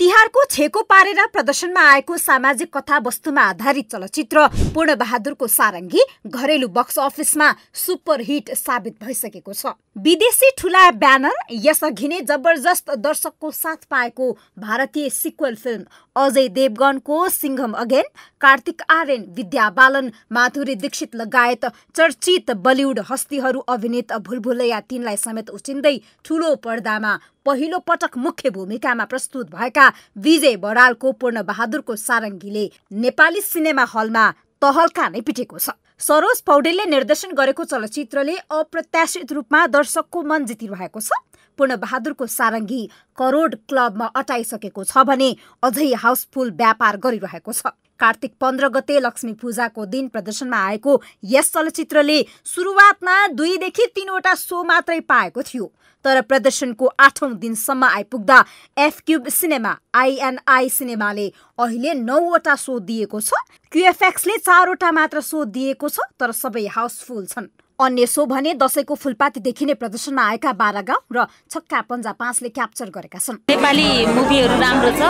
तिहारको छेको पारेर प्रदर्शनमा आएको सामाजिक कथावस्तुमा आधारित चलचित्र पूर्णबहादुरको सारङ्गी घरेलु बक्स अफिसमा सुपर हिट साबित भइसकेको छ विदेशी ठुला ब्यानर यसअघि नै जबरजस्त दर्शकको साथ पाएको भारतीय सिक्वल फिल्म अजय देवगनको सिंहम अगेन कार्तिक आर्यन विद्या बालन माधुरी दीक्षित लगायत चर्चित बलिउड हस्तीहरू अभिनेत भुलभुलैया तिनलाई समेत उचिन्दै ठुलो पर्दामा पहिलो पटक मुख्य भूमिकामा प्रस्तुत भएका विजय बरालको पूर्ण बहादुरको सारङ्गीले नेपाली सिनेमा हलमा तहल्का नै पिटेको छ सरोज पौडेलले निर्देशन गरेको चलचित्रले अप्रत्याशित रूपमा दर्शकको मन जितिरहेको छ पूर्णबहादुरको सारङ्गी करोड क्लबमा अटाइसकेको छ भने अझै हाउसफुल व्यापार गरिरहेको छ कार्तिक पन्ध्र गते लक्ष्मी पूजाको दिन प्रदर्शनमा आएको यस चलचित्रले सुरुवातमा दुईदेखि तिनवटा सो मात्रै पाएको थियो तर प्रदर्शनको आठौँ दिनसम्म आइपुग्दा एफ एफक्युब सिनेमा आइएनआई सिनेमाले अहिले नौवटा सो दिएको छ क्युएफएक्सले चारवटा मात्र सो दिएको छ तर सबै हाउसफुल छन् अन्य सो भने दसैँको फुलपाती देखिने प्रदर्शनमा आएका बाह्र गाउँ र छक्का पन्जा पाँचले क्याप्चर गरेका छन् नेपाली मुभीहरू राम्रो छ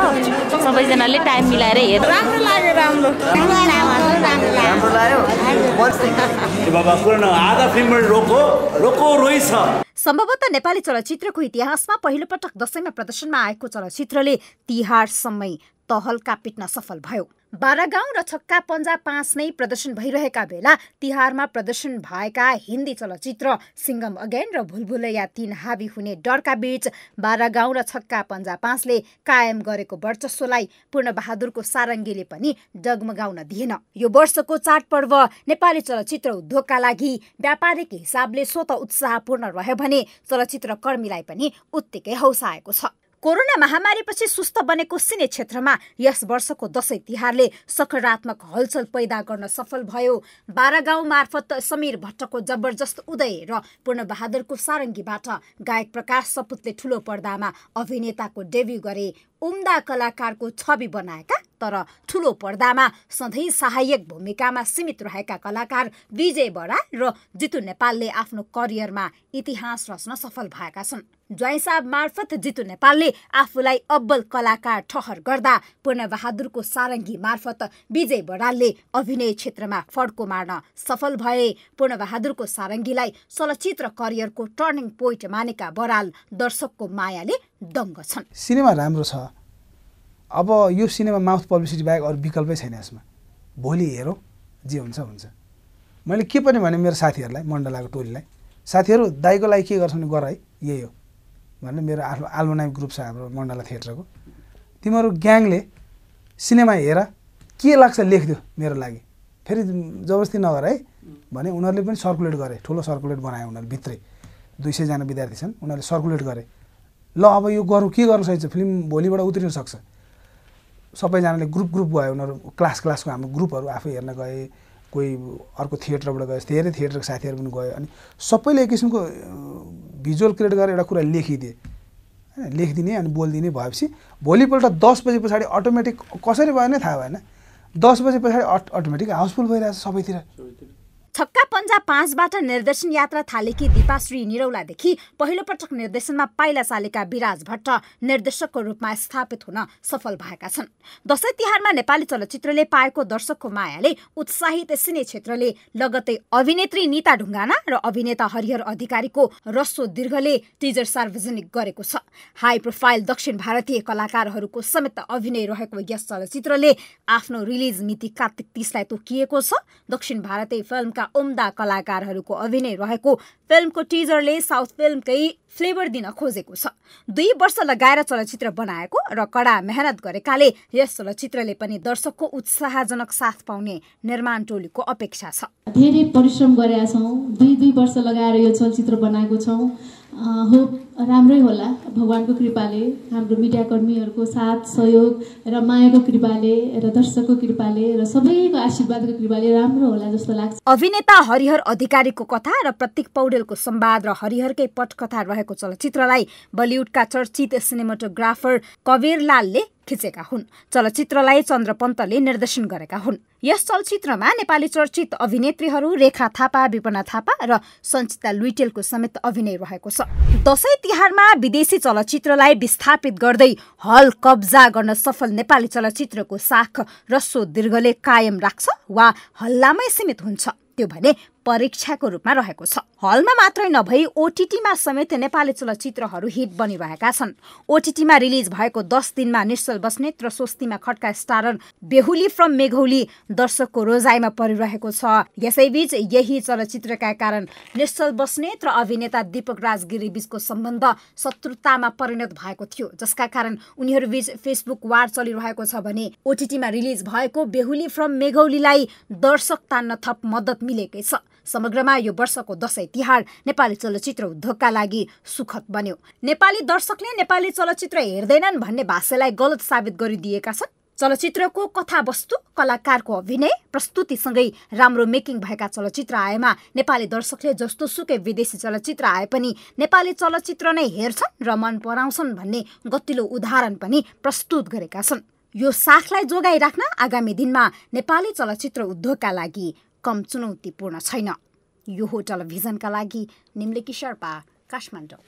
सबैजनाले टाइम मिलाएर हेर राम्रो सम्भवतः नेपाली चलचित्रको इतिहासमा पहिलोपटक दसैँमा प्रदर्शनमा आएको चलचित्रले तिहारसम्मै तहलका पिट्न सफल भयो बारागाउँ र छक्का पन्जा पाँच नै प्रदर्शन भइरहेका बेला तिहारमा प्रदर्शन भएका हिन्दी चलचित्र सिङ्गम अगेन र भुलभुलैया तीन हाबी हुने डरका बीच बारागाउँ र छक्का पन्जा पाँचले कायम गरेको वर्चस्वलाई पूर्णबहादुरको सारङ्गीले पनि डगमगाउन दिएन यो वर्षको चाडपर्व नेपाली चलचित्र उद्योगका लागि व्यापारिक हिसाबले स्वत उत्साहपूर्ण रह्यो भने चलचित्र पनि उत्तिकै हौसाएको छ कोरोना महामारीपछि सुस्त बनेको सिने क्षेत्रमा यस वर्षको दसैँ तिहारले सकारात्मक हलचल पैदा गर्न सफल भयो बारागाउँ मार्फत समीर भट्टको जबरजस्त उदय र पूर्णबहादुरको सारङ्गीबाट गायक प्रकाश सपुतले ठुलो पर्दामा अभिनेताको डेब्यू गरे उम्दा कलाकारको छवि बनाएका तर ठुलो पर्दामा सधैँ सहायक भूमिकामा सीमित रहेका कलाकार विजय बडा र जितु नेपालले आफ्नो करियरमा इतिहास रच्न सफल भएका छन् ज्वाइँ मार्फत जितु नेपालले आफूलाई अब्बल कलाकार ठहर गर्दा पूर्णबहादुरको सारङ्गी मार्फत विजय बडालले अभिनय क्षेत्रमा फड्को मार्न सफल भए पूर्णबहादुरको सारङ्गीलाई चलचित्र करियरको टर्निङ पोइन्ट मानेका बराल दर्शकको मायाले दङ्ग छन् सिनेमा राम्रो छ अब यो सिनेमा माउथ पब्लिसिटी बाहेक अरू विकल्पै छैन यसमा भोलि हेरौँ जे हुन्छ हुन्छ मैले के पनि भने मेरो साथीहरूलाई मण्डलाको टोलीलाई साथीहरू दाइको लागि के गर्छ भने गर है यही हो भनेर मेरो आफ्नो आल्बोनाइम ग्रुप छ हाम्रो मण्डला थिएटरको तिमीहरू ग्याङले सिनेमा हेर के लाग्छ लेखिदियो मेरो लागि फेरि जबरजस्ती नगर है भने उनीहरूले पनि सर्कुलेट गरे ठुलो सर्कुलेट बनायो उनीहरूले भित्रै दुई सयजना विद्यार्थी छन् उनीहरूले सर्कुलेट गरे ल अब यो गरौँ के गर्नु सकिन्छ फिल्म भोलिबाट उत्रिन सक्छ सबैजनाले ग्रुप ग्रुप भयो उनीहरू क्लास क्लासको हाम्रो ग्रुपहरू आफै हेर्न गए कोही अर्को थिएटरबाट गयो धेरै थिएटरको साथीहरू पनि गयो अनि सबैले एक किसिमको भिजुअल क्रिएट गरेर एउटा कुरा लेखिदिए होइन लेखिदिने अनि बोलिदिने भएपछि भोलिपल्ट दस बजे पछाडि अटोमेटिक कसरी भयो नै थाहा भएन दस बजे पछाडि अट अटोमेटिक हाउसफुल भइरहेछ सबैतिर छक्का पन्जा पाँचबाट निर्देशन यात्रा थालेकी दिपा श्री निरौलादेखि पहिलोपटक निर्देशनमा पाइला चालेका विराज भट्ट निर्देशकको रूपमा स्थापित हुन सफल भएका छन् दसैँ तिहारमा नेपाली चलचित्रले पाएको दर्शकको मायाले उत्साहित सिने क्षेत्रले लगतै अभिनेत्री नीता ढुङ्गाना र अभिनेता हरिहर अधिकारीको रसो दीर्घले टिजर सार्वजनिक गरेको छ हाई प्रोफाइल दक्षिण भारतीय कलाकारहरूको समेत अभिनय रहेको यस चलचित्रले आफ्नो रिलिज मिति कार्तिक तिसलाई तोकिएको छ दक्षिण भारतीय फिल्म लगायतका उम्दा कलाकारहरूको अभिनय रहेको फिल्मको टिजरले साउथ फिल्मकै फ्लेभर दिन खोजेको छ दुई वर्ष लगाएर चलचित्र बनाएको र कडा मेहनत गरेकाले यस चलचित्रले पनि दर्शकको उत्साहजनक साथ पाउने निर्माण टोलीको अपेक्षा छ धेरै परिश्रम गरेका छौँ दुई दुई वर्ष लगाएर यो चलचित्र बनाएको छौँ राम्रै होला भगवान्को कृपाले हाम्रो मिडियाकर्मीहरूको साथ सहयोग र मायाको कृपाले र दर्शकको कृपाले र सबैको आशीर्वादको कृपाले राम्रो होला जस्तो लाग्छ अभिनेता हरिहर अधिकारीको कथा र प्रतीक पौडेलको संवाद र हरिहरकै पटकथा रहेको चलचित्रलाई बलिउडका चर्चित सिनेमाटोग्राफर कवेरलालले खिचेका हुन् चलचित्रलाई चन्द्रपन्तले निर्देशन गरेका हुन् यस चलचित्रमा नेपाली चर्चित अभिनेत्रीहरू रेखा थापा विपना थापा र सञ्चिता लुइटेलको समेत अभिनय रहेको छ दसैँ तिहारमा विदेशी चलचित्रलाई विस्थापित गर्दै हल कब्जा गर्न सफल नेपाली चलचित्रको साख रसो दीर्घले कायम राख्छ वा हल्लामै सीमित हुन्छ त्यो भने परीक्षाको रूपमा रहेको छ हलमा मात्रै नभई ओटिटीमा समेत नेपाली चलचित्रहरू हिट बनिरहेका छन् ओटिटीमा रिलिज भएको दस दिनमा निश्चल बस्नेत र स्वस्तिमा खट्का स्टारर बेहुली फ्रम मेघौली दर्शकको रोजाइमा परिरहेको छ यसैबीच यही चलचित्रका कारण निश्चल बस्नेत र अभिनेता दीपक राजगिरी बीचको सम्बन्ध शत्रुतामा परिणत भएको थियो जसका कारण उनीहरूबीच फेसबुक वार चलिरहेको छ भने ओटिटीमा रिलिज भएको बेहुली फ्रम मेघौलीलाई दर्शक तान्न थप मद्दत मिलेकै छ समग्रमा यो वर्षको दसैँ तिहार नेपाली चलचित्र उद्योगका लागि सुखद बन्यो नेपाली दर्शकले नेपाली चलचित्र हेर्दैनन् भन्ने भाषालाई गलत साबित गरिदिएका छन् चलचित्रको कथावस्तु कलाकारको अभिनय प्रस्तुतिसँगै राम्रो मेकिङ भएका चलचित्र आएमा नेपाली दर्शकले जस्तो सुकै विदेशी चलचित्र आए पनि नेपाली चलचित्र नै हेर्छन् र मन पराउँछन् भन्ने गतिलो उदाहरण पनि प्रस्तुत गरेका छन् यो साखलाई जोगाइराख्न आगामी दिनमा नेपाली चलचित्र उद्योगका लागि कम चुनौतीपूर्ण छैन यो होटल भिजनका लागि निम्लेकी शर्पा काठमाडौँ